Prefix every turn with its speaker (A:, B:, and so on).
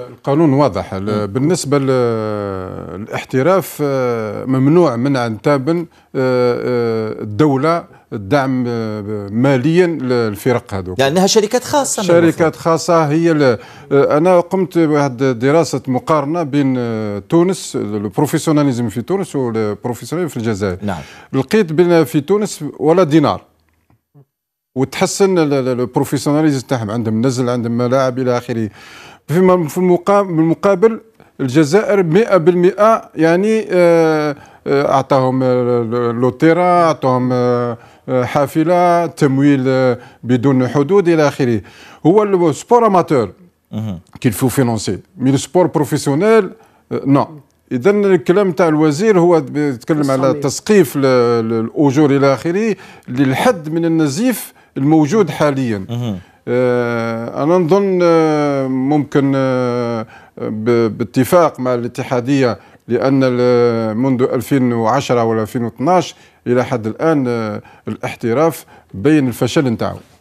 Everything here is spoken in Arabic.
A: القانون واضح بالنسبة للاحتراف آه، ممنوع منعا تابن آه، آه، الدولة الدعم ماليا للفرق هذو لانها شركات
B: خاصه شركات
A: خاصه هي انا قمت بواحد دراسه مقارنه بين تونس البروفيسيوناليزم في تونس والبروفيسيوناليزم في الجزائر نعم. لقيت بين في تونس ولا دينار وتحسن البروفيسيوناليزم تاعهم عندهم نزل عندهم ملاعب الى اخره فيما في المقابل الجزائر 100% يعني آه، آه، اعطاهم لوتيرا اعطاهم آه، حافله تمويل بدون حدود الى اخره هو السبور اماتور كيل فو فينونسي مي السبور بروفيسيونيل نو اذا الكلام تاع الوزير هو يتكلم على تسقيف الاجور الى اخره للحد من النزيف الموجود حاليا آه، انا نظن آه، ممكن آه، باتفاق مع الاتحاديه لان منذ 2010 ولا 2012 الى حد الان الاحتراف بين الفشل نتاعو